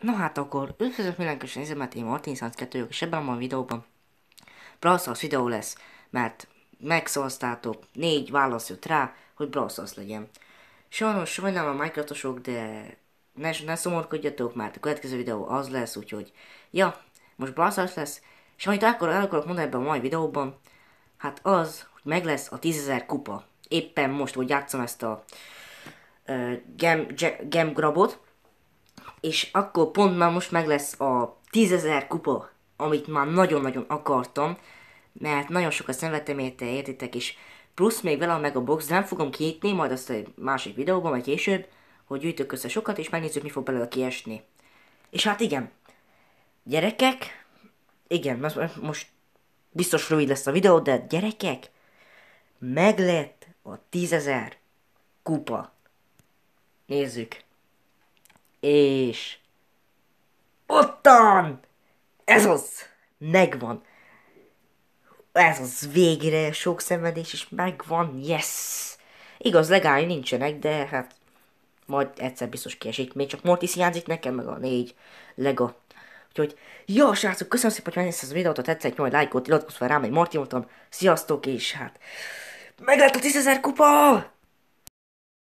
Na hát akkor, üdvözlök mindenkis nézőmet, hát én Martin 102 vagyok, és ebben a videóban Brawl videó lesz, mert megszavaztátok, négy válasz jött rá, hogy Brawl legyen. Sajnos sajnálom a Minecraftosok, de ne, ne szomorkodjatok, mert a következő videó az lesz, úgyhogy ja, most Brawl lesz, és amit akkor el akarok mondani ebben a mai videóban, hát az, hogy meg lesz a 10.000 kupa. Éppen most, hogy játszom ezt a uh, gem, gem grabot, és akkor pont már most meg lesz a 10.000 kupa, amit már nagyon-nagyon akartam, mert nagyon sokat szenvedtem érte, értitek, és plusz még vele meg a box, nem fogom kiítni, majd azt egy másik videóban, vagy később, hogy gyűjtök össze sokat, és megnézzük, mi fog belőle kiesni. És hát igen, gyerekek, igen, most biztos rövid lesz a videó, de gyerekek, meg lett a tízezer kupa. Nézzük és ottan! Ez az! Megvan! Ez az végre sok szenvedés, és megvan, yes! Igaz, legálni nincsenek, de hát majd egyszer biztos kiesik. Még csak Mortis hiányzik nekem, meg a négy Lego. Úgyhogy, jó srácok, köszönöm szépen, hogy ezt a videót, ha tetszett, nyomj lájkot, iratkozz fel rám, egy Morti voltam. Sziasztok, és hát, meg lett a 10.000 kupa!